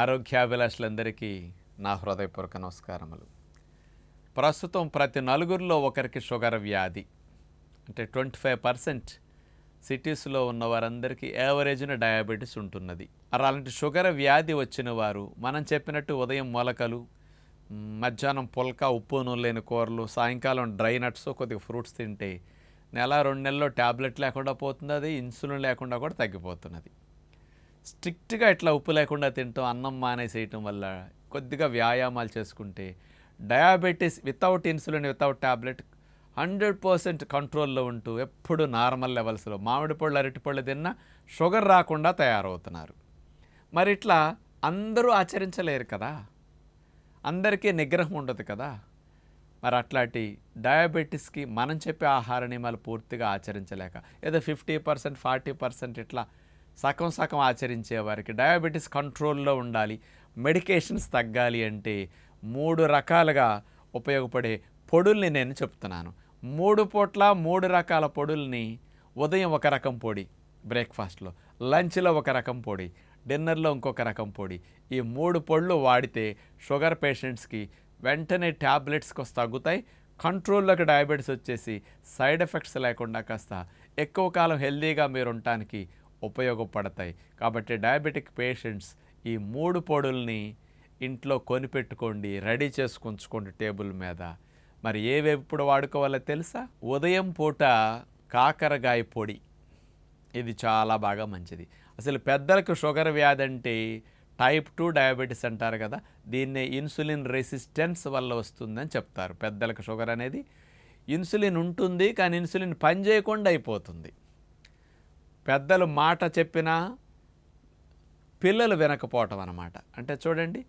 ఆరోగ్యాభిలాషులందరికీ నా హృదయపూర్వక నమస్కారములు ప్రస్తుతం ప్రతి నలుగురిలో ఒకరికి షుగర్ వ్యాధి అంటే ట్వంటీ ఫైవ్ పర్సెంట్ సిటీస్లో ఉన్న వారందరికీ యావరేజ్న డయాబెటీస్ ఉంటున్నది అలాంటి షుగర్ వ్యాధి వచ్చిన వారు మనం చెప్పినట్టు ఉదయం మొలకలు మధ్యాహ్నం పుల్క ఉప్పు లేని కూరలు సాయంకాలం డ్రై నట్స్ కొద్దిగా ఫ్రూట్స్ తింటే నెల రెండు నెలల్లో ట్యాబ్లెట్ లేకుండా అది ఇన్సులిన్ లేకుండా కూడా తగ్గిపోతున్నది స్ట్రిక్ట్గా ఇట్లా ఉప్పు లేకుండా తింటాం అన్నం మానేసేయటం వల్ల కొద్దిగా వ్యాయామాలు చేసుకుంటే diabetes without insulin without tablet hundred percent కంట్రోల్లో ఉంటూ ఎప్పుడు నార్మల్ లెవెల్స్లో మామిడి పళ్ళు అరటి పళ్ళు తిన్నా షుగర్ రాకుండా తయారవుతున్నారు మరి ఇట్లా అందరూ ఆచరించలేరు కదా అందరికీ నిగ్రహం ఉండదు కదా మరి అట్లాంటి డయాబెటీస్కి మనం చెప్పే ఆహార నియమాలు పూర్తిగా ఆచరించలేక ఏదో ఫిఫ్టీ పర్సెంట్ ఫార్టీ పర్సెంట్ ఇట్లా సగం సగం ఆచరించేవారికి డయాబెటీస్ కంట్రోల్లో ఉండాలి మెడికేషన్స్ తగ్గాలి అంటే మూడు రకాలుగా ఉపయోగపడే పొడుల్ని నేను చెప్తున్నాను మూడు పూట్ల మూడు రకాల పొడుల్ని ఉదయం ఒక రకం పొడి బ్రేక్ఫాస్ట్లో లంచ్లో ఒక రకం పొడి డిన్నర్లో ఇంకొక రకం పొడి ఈ మూడు పొడులు వాడితే షుగర్ పేషెంట్స్కి వెంటనే ట్యాబ్లెట్స్కి తగ్గుతాయి కంట్రోల్లోకి డయాబెటీస్ వచ్చేసి సైడ్ ఎఫెక్ట్స్ లేకుండా కాస్త ఎక్కువ కాలం హెల్దీగా మీరు ఉండటానికి ఉపయోగపడతాయి కాబట్టి డయాబెటిక్ పేషెంట్స్ ఈ మూడు పొడుల్ని ఇంట్లో కొనిపెట్టుకోండి రెడీ చేసుకుంచుకోండి టేబుల్ మీద మరి ఏవి ఎప్పుడు వాడుకోవాలో తెలుసా ఉదయం పూట కాకరగాయ పొడి ఇది చాలా బాగా మంచిది అసలు పెద్దలకు షుగర్ వ్యాధి అంటే టైప్ టూ డయాబెటీస్ అంటారు కదా దీన్నే ఇన్సులిన్ రెసిస్టెన్స్ వల్ల వస్తుందని చెప్తారు పెద్దలకు షుగర్ అనేది ఇన్సులిన్ ఉంటుంది కానీ ఇన్సులిన్ పనిచేయకుండా అయిపోతుంది పెద్దలు మాట చెప్పినా పిల్లలు వినకపోవటం అన్నమాట అంటే చూడండి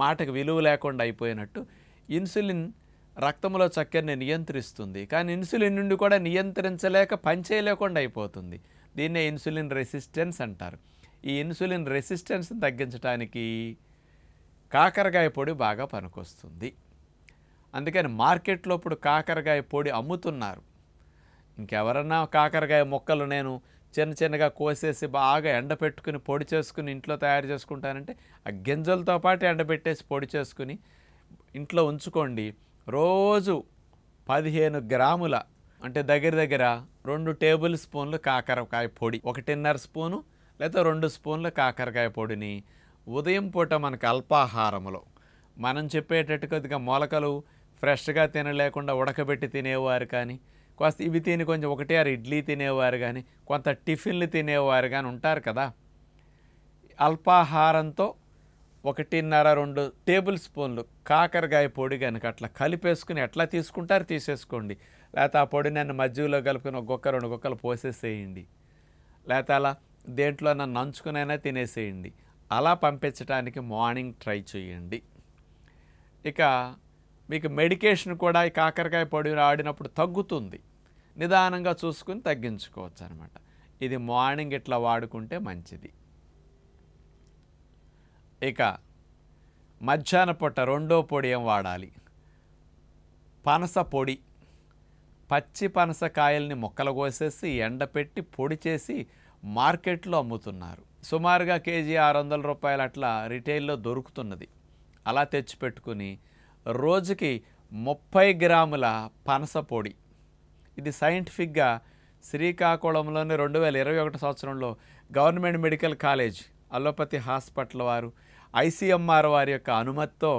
మాటకు విలువ లేకుండా అయిపోయినట్టు ఇన్సులిన్ రక్తంలో చక్కెరని నియంత్రిస్తుంది కానీ ఇన్సులిన్ నుండి కూడా నియంత్రించలేక పనిచేయలేకుండా అయిపోతుంది దీన్నే ఇన్సులిన్ రెసిస్టెన్స్ అంటారు ఈ ఇన్సులిన్ రెసిస్టెన్స్ తగ్గించడానికి కాకరకాయ పొడి బాగా పనికొస్తుంది అందుకని మార్కెట్లో ఇప్పుడు కాకరకాయ పొడి అమ్ముతున్నారు ఇంకెవరన్నా కాకరకాయ మొక్కలు నేను చిన్న చిన్నగా కోసేసి బాగా పెట్టుకుని పొడి చేసుకుని ఇంట్లో తయారు చేసుకుంటానంటే ఆ గింజలతో పాటు పెట్టేసి పొడి చేసుకుని ఇంట్లో ఉంచుకోండి రోజు పదిహేను గ్రాముల అంటే దగ్గర దగ్గర రెండు టేబుల్ స్పూన్లు కాకరకాయ పొడి ఒకటిన్నర స్పూను లేదా రెండు స్పూన్ల కాకరకాయ పొడిని ఉదయం పూట మనకు అల్పాహారములో మనం చెప్పేటట్టు కొద్దిగా మొలకలు ఫ్రెష్గా తినలేకుండా ఉడకబెట్టి తినేవారు కానీ కాస్త ఇవి తిని కొంచెం ఒకటే ఆరు ఇడ్లీ తినేవారు కానీ కొంత టిఫిన్లు తినేవారు కానీ ఉంటారు కదా అల్పాహారంతో ఒకటిన్నర రెండు టేబుల్ స్పూన్లు కాకరకాయ పొడి కనుక అట్లా కలిపేసుకుని ఎట్లా తీసుకుంటారు తీసేసుకోండి లేకపోతే ఆ పొడి నన్ను మజ్జిగలో కలుపుకుని ఒక రెండు గొక్కలు పోసేసేయండి లేకపోతే అలా దేంట్లో నన్ను నంచుకునైనా తినేసేయండి అలా పంపించడానికి మార్నింగ్ ట్రై చేయండి ఇక మీకు మెడికేషన్ కూడా ఈ కాకరకాయ పొడి ఆడినప్పుడు తగ్గుతుంది నిదానంగా చూసుకుని తగ్గించుకోవచ్చు అనమాట ఇది మార్నింగ్ ఇట్లా వాడుకుంటే మంచిది ఇక మధ్యాహ్న పొట్ట రెండో పొడి ఏం వాడాలి పనస పొడి పచ్చి పనసకాయల్ని మొక్కలు కోసేసి ఎండపెట్టి పొడి చేసి మార్కెట్లో అమ్ముతున్నారు సుమారుగా కేజీ ఆరు వందల రూపాయలు అట్లా రిటైల్లో దొరుకుతున్నది అలా తెచ్చిపెట్టుకుని రోజుకి ముప్పై గ్రాముల పనస పొడి ఇది సైంటిఫిక్గా శ్రీకాకుళంలోని రెండు వేల ఇరవై ఒకటి సంవత్సరంలో government medical college allopathy hospital వారు ఐసీఎంఆర్ వారి యొక్క అనుమతితో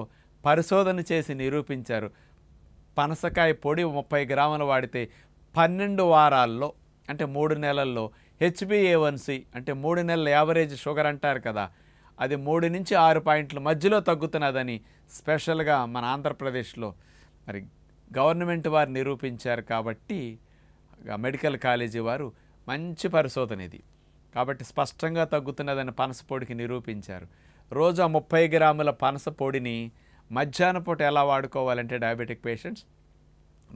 పరిశోధన చేసి నిరూపించారు పనసకాయ పొడి ముప్పై గ్రాములు వాడితే పన్నెండు వారాల్లో అంటే మూడు నెలల్లో హెచ్బిఏవన్సి అంటే మూడు నెలల యావరేజ్ షుగర్ అంటారు కదా అది మూడు నుంచి ఆరు పాయింట్ల మధ్యలో తగ్గుతున్నదని స్పెషల్గా మన ఆంధ్రప్రదేశ్లో మరి గవర్నమెంట్ వారు నిరూపించారు కాబట్టి మెడికల్ కాలేజీ వారు మంచి పరిశోధన ఇది కాబట్టి స్పష్టంగా తగ్గుతున్నదని పనసపొడికి నిరూపించారు రోజు ఆ ముప్పై గ్రాముల పనసపొడిని మధ్యాహ్న పూట ఎలా వాడుకోవాలంటే డయాబెటిక్ పేషెంట్స్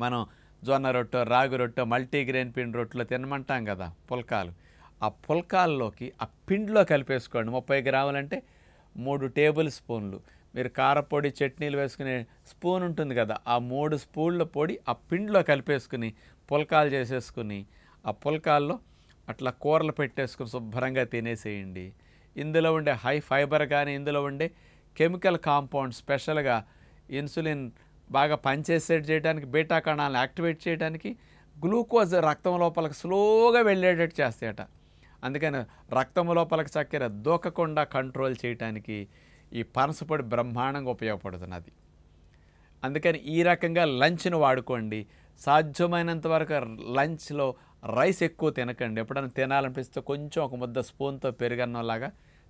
మనం జొన్న రొట్టె రాగి రొట్టె మల్టీగ్రెయిన్ పిండి రొట్టెలు తినమంటాం కదా పుల్కాలు ఆ పుల్కాల్లోకి ఆ పిండిలో కలిపేసుకోండి ముప్పై గ్రాములంటే మూడు టేబుల్ స్పూన్లు మీరు కారపొడి చట్నీలు వేసుకునే స్పూన్ ఉంటుంది కదా ఆ మూడు స్పూన్ల పొడి ఆ పిండిలో కలిపేసుకుని పుల్కాలు చేసేసుకుని ఆ పుల్కాల్లో అట్లా కూరలు పెట్టేసుకుని శుభ్రంగా తినేసేయండి ఇందులో ఉండే హై ఫైబర్ కానీ ఇందులో ఉండే కెమికల్ కాంపౌండ్ స్పెషల్గా ఇన్సులిన్ బాగా పనిచేసేట్ చేయడానికి బీటా కణాలను యాక్టివేట్ చేయడానికి గ్లూకోజ్ రక్తం లోపలికి స్లోగా వెళ్ళేటట్టు చేస్తాయట అందుకని రక్తం లోపలికి చక్కెర దూకకుండా కంట్రోల్ చేయడానికి ఈ పనసపొడి బ్రహ్మాండంగా ఉపయోగపడుతున్నది అందుకని ఈ రకంగా లంచ్ను వాడుకోండి సాధ్యమైనంత వరకు లంచ్లో రైస్ ఎక్కువ తినకండి ఎప్పుడైనా తినాలనిపిస్తే కొంచెం ఒక ముద్ద స్పూన్తో పెరుగన్నలాగా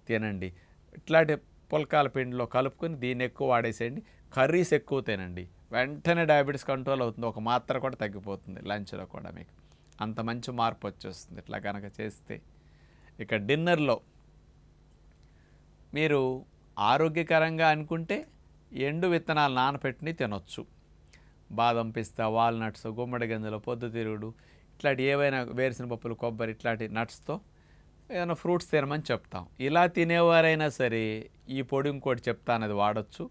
తినండి ఇట్లాంటి పుల్కాల పిండిలో కలుపుకొని దీన్ని ఎక్కువ వాడేసేయండి కర్రీస్ ఎక్కువ తినండి వెంటనే డయాబెటీస్ కంట్రోల్ అవుతుంది ఒక మాత్ర కూడా తగ్గిపోతుంది లంచ్లో కూడా మీకు అంత మంచి మార్పు వచ్చేస్తుంది ఇట్లా కనుక చేస్తే ఇక డిన్నర్లో మీరు ఆరోగ్యకరంగా అనుకుంటే ఎండు విత్తనాలు నానపెట్టిని తినొచ్చు బాదం పిస్తా వాల్నట్స్ గుమ్మడి గింజలు పొద్దుతిరుగుడు ఇట్లాంటి ఏవైనా వేరుసిన పప్పులు కొబ్బరి ఇట్లాంటి నట్స్తో ఏదైనా ఫ్రూట్స్ తినమని చెప్తాం ఇలా తినేవారైనా సరే ఈ పొడి ఇంకోటి చెప్తా అనేది వాడచ్చు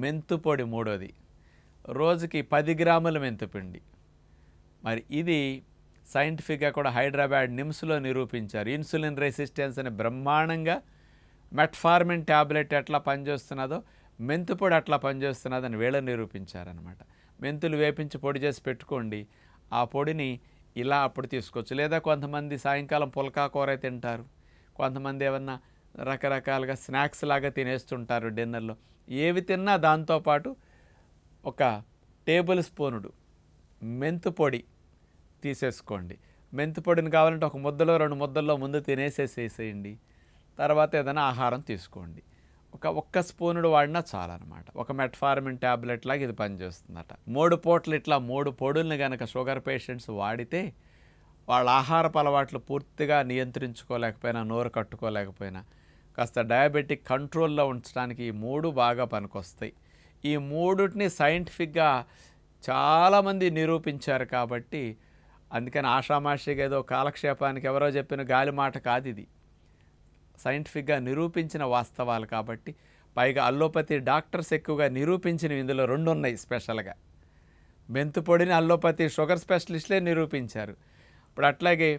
మెంతు పొడి మూడోది రోజుకి పది గ్రాముల మెంతుపిండి మరి ఇది సైంటిఫిక్గా కూడా హైదరాబాద్ నిమ్స్లో నిరూపించారు ఇన్సులిన్ రెసిస్టెన్స్ అని బ్రహ్మాండంగా మెట్ఫార్మిన్ ట్యాబ్లెట్ ఎట్లా పనిచేస్తున్నదో పొడి అట్లా పనిచేస్తున్నదని వేళ నిరూపించారనమాట మెంతులు వేపించి పొడి చేసి పెట్టుకోండి ఆ పొడిని ఇలా అప్పుడు తీసుకోవచ్చు లేదా కొంతమంది సాయంకాలం కూర తింటారు కొంతమంది ఏమన్నా రకరకాలుగా స్నాక్స్ లాగా తినేస్తుంటారు డిన్నర్లో ఏవి తిన్నా దాంతోపాటు ఒక టేబుల్ స్పూనుడు మెంతు పొడి తీసేసుకోండి మెంతు పొడిని కావాలంటే ఒక ముద్దలో రెండు ముద్దల్లో ముందు తినేసేసేసేయండి తర్వాత ఏదైనా ఆహారం తీసుకోండి ఒక ఒక్క స్పూనుడు వాడినా చాలన్నమాట ఒక మెట్ఫార్మిన్ ట్యాబ్లెట్ లాగా ఇది పనిచేస్తుందట మూడు పోట్లు ఇట్లా మూడు పొడుల్ని కనుక షుగర్ పేషెంట్స్ వాడితే వాళ్ళ ఆహారపు అలవాట్లు పూర్తిగా నియంత్రించుకోలేకపోయినా నోరు కట్టుకోలేకపోయినా కాస్త డయాబెటిక్ కంట్రోల్లో ఉంచడానికి ఈ మూడు బాగా పనికొస్తాయి ఈ మూడుటిని సైంటిఫిక్గా చాలామంది నిరూపించారు కాబట్టి అందుకని ఆషామాషిగా ఏదో కాలక్షేపానికి ఎవరో చెప్పిన గాలి మాట కాదు ఇది సైంటిఫిక్గా నిరూపించిన వాస్తవాలు కాబట్టి పైగా అల్లోపతి డాక్టర్స్ ఎక్కువగా నిరూపించినవి ఇందులో రెండు ఉన్నాయి స్పెషల్గా మెంతు పొడిని అల్లోపతి షుగర్ స్పెషలిస్టులే నిరూపించారు ఇప్పుడు అట్లాగే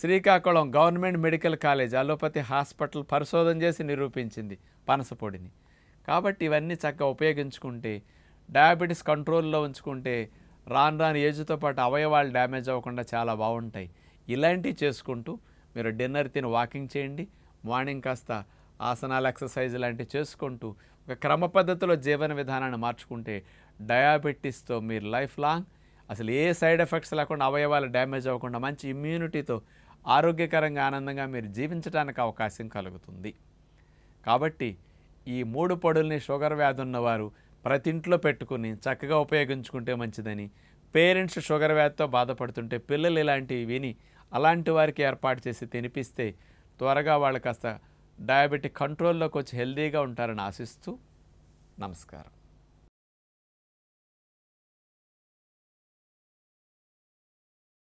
Srikakulam government medical college allopathy hospital పరిశోధన చేసి నిరూపించింది పనసపొడిని కాబట్టి ఇవన్నీ చక్కగా ఉపయోగించుకుంటే డయాబెటీస్ కంట్రోల్లో ఉంచుకుంటే రాను రాను ఏజ్తో పాటు అవయవాలు డ్యామేజ్ అవ్వకుండా చాలా బాగుంటాయి ఇలాంటివి చేసుకుంటూ మీరు డిన్నర్ తిని వాకింగ్ చేయండి మార్నింగ్ కాస్త ఆసనాలు ఎక్సర్సైజ్ లాంటివి చేసుకుంటూ ఒక క్రమ పద్ధతిలో జీవన విధానాన్ని మార్చుకుంటే డయాబెటీస్తో మీరు లైఫ్ లాంగ్ అసలు ఏ సైడ్ ఎఫెక్ట్స్ లేకుండా అవయవాలు డ్యామేజ్ అవ్వకుండా మంచి ఇమ్యూనిటీతో ఆరోగ్యకరంగా ఆనందంగా మీరు జీవించడానికి అవకాశం కలుగుతుంది కాబట్టి ఈ మూడు పొడుల్ని షుగర్ వ్యాధి ఉన్నవారు ప్రతి ఇంట్లో పెట్టుకుని చక్కగా ఉపయోగించుకుంటే మంచిదని పేరెంట్స్ షుగర్ వ్యాధితో బాధపడుతుంటే పిల్లలు ఇలాంటివి విని అలాంటి వారికి ఏర్పాటు చేసి తినిపిస్తే త్వరగా వాళ్ళు కాస్త డయాబెటిక్ కంట్రోల్లోకి వచ్చి హెల్దీగా ఉంటారని ఆశిస్తూ నమస్కారం